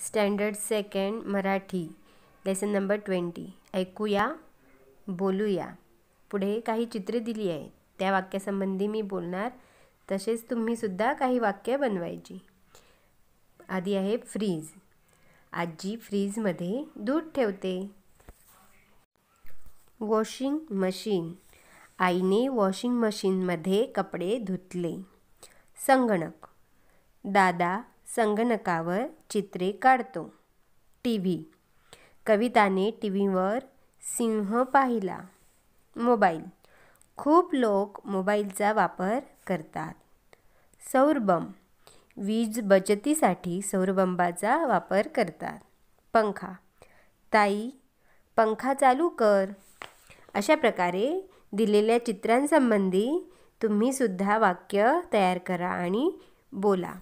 standard second Marathi lesson number twenty ऐकूया बोलूया पुढे काही चित्रे दिली आहेत त्या वाक्यासंबंधी मी बोलणार तसेच तुम्हीसुद्धा काही वाक्य बनवायची आधी आहे फ्रीज आजी फ्रीजमध्ये दूध ठेवते वॉशिंग मशीन आईने वॉशिंग मशीनमध्ये कपडे धुतले संगणक दादा संगणकावर चित्रे काढतो टी व्ही कविताने टी व्हीवर सिंह पाहिला मोबाईल खूप लोक मोबाईलचा वापर करतात सौरबम वीज बचतीसाठी सौरबंबाचा वापर करतात पंखा ताई पंखा चालू कर अशा प्रकारे दिलेल्या चित्रांसंबंधी तुम्हीसुद्धा वाक्य तयार करा आणि बोला